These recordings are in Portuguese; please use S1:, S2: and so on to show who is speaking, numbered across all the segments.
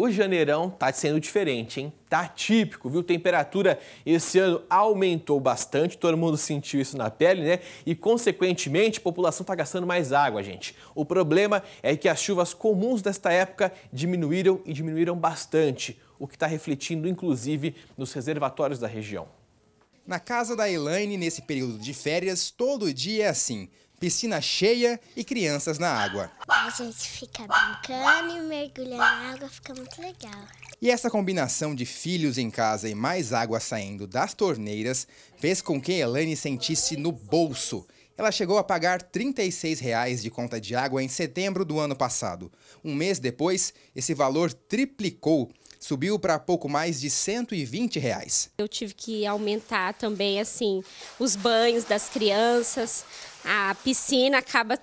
S1: o janeirão tá sendo diferente, hein? Tá típico, viu? Temperatura esse ano aumentou bastante, todo mundo sentiu isso na pele, né? E consequentemente, a população tá gastando mais água, gente. O problema é que as chuvas comuns desta época diminuíram e diminuíram bastante, o que está refletindo inclusive nos reservatórios da região. Na casa da Elaine, nesse período de férias, todo dia é assim piscina cheia e crianças na água.
S2: A gente fica brincando e mergulhando na água, fica muito legal.
S1: E essa combinação de filhos em casa e mais água saindo das torneiras fez com que Elaine sentisse no bolso. Ela chegou a pagar R$ 36 reais de conta de água em setembro do ano passado. Um mês depois, esse valor triplicou subiu para pouco mais de 120 reais.
S2: Eu tive que aumentar também assim os banhos das crianças, a piscina acaba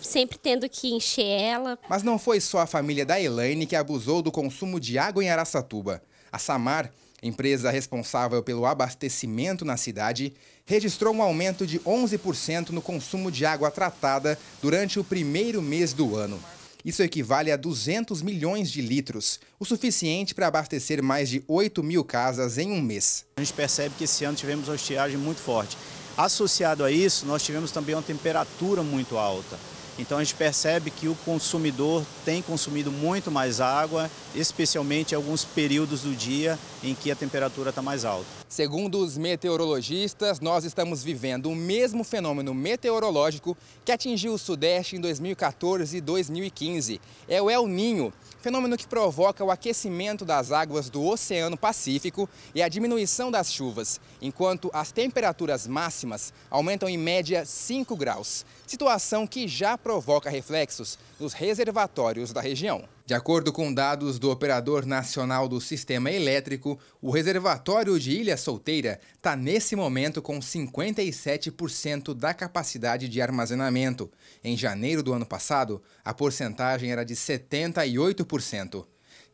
S2: sempre tendo que encher ela.
S1: Mas não foi só a família da Elaine que abusou do consumo de água em Araçatuba. A Samar, empresa responsável pelo abastecimento na cidade, registrou um aumento de 11% no consumo de água tratada durante o primeiro mês do ano. Isso equivale a 200 milhões de litros, o suficiente para abastecer mais de 8 mil casas em um mês. A gente percebe que esse ano tivemos uma estiagem muito forte Associado a isso, nós tivemos também uma temperatura muito alta. Então a gente percebe que o consumidor tem consumido muito mais água, especialmente em alguns períodos do dia em que a temperatura está mais alta. Segundo os meteorologistas, nós estamos vivendo o mesmo fenômeno meteorológico que atingiu o Sudeste em 2014 e 2015. É o El Ninho fenômeno que provoca o aquecimento das águas do Oceano Pacífico e a diminuição das chuvas, enquanto as temperaturas máximas aumentam em média 5 graus, situação que já provoca reflexos nos reservatórios da região. De acordo com dados do Operador Nacional do Sistema Elétrico, o reservatório de Ilha Solteira está nesse momento com 57% da capacidade de armazenamento. Em janeiro do ano passado, a porcentagem era de 78%.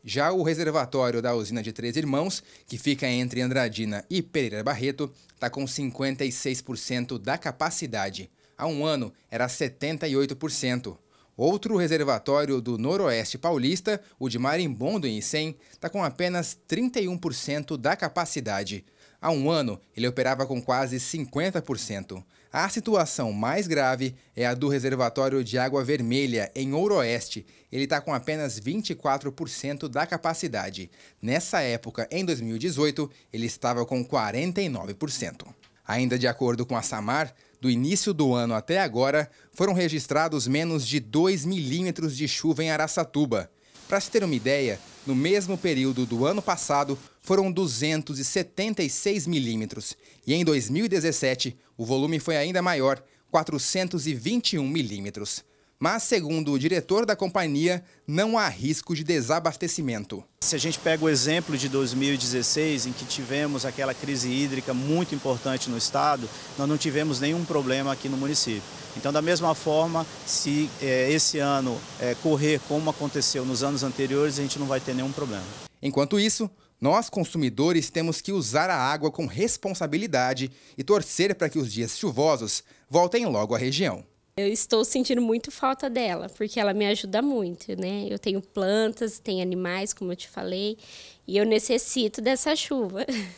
S1: Já o reservatório da usina de Três Irmãos, que fica entre Andradina e Pereira Barreto, está com 56% da capacidade. Há um ano era 78%. Outro reservatório do Noroeste Paulista, o de Marimbondo em Icém, está com apenas 31% da capacidade. Há um ano, ele operava com quase 50%. A situação mais grave é a do reservatório de água vermelha, em Ouroeste. Ele está com apenas 24% da capacidade. Nessa época, em 2018, ele estava com 49%. Ainda de acordo com a SAMAR, do início do ano até agora, foram registrados menos de 2 milímetros de chuva em Araçatuba. Para se ter uma ideia, no mesmo período do ano passado, foram 276 milímetros. E em 2017, o volume foi ainda maior, 421 milímetros. Mas, segundo o diretor da companhia, não há risco de desabastecimento. Se a gente pega o exemplo de 2016, em que tivemos aquela crise hídrica muito importante no estado, nós não tivemos nenhum problema aqui no município. Então, da mesma forma, se é, esse ano é, correr como aconteceu nos anos anteriores, a gente não vai ter nenhum problema. Enquanto isso, nós, consumidores, temos que usar a água com responsabilidade e torcer para que os dias chuvosos voltem logo à região.
S2: Eu estou sentindo muito falta dela, porque ela me ajuda muito, né? Eu tenho plantas, tenho animais, como eu te falei, e eu necessito dessa chuva.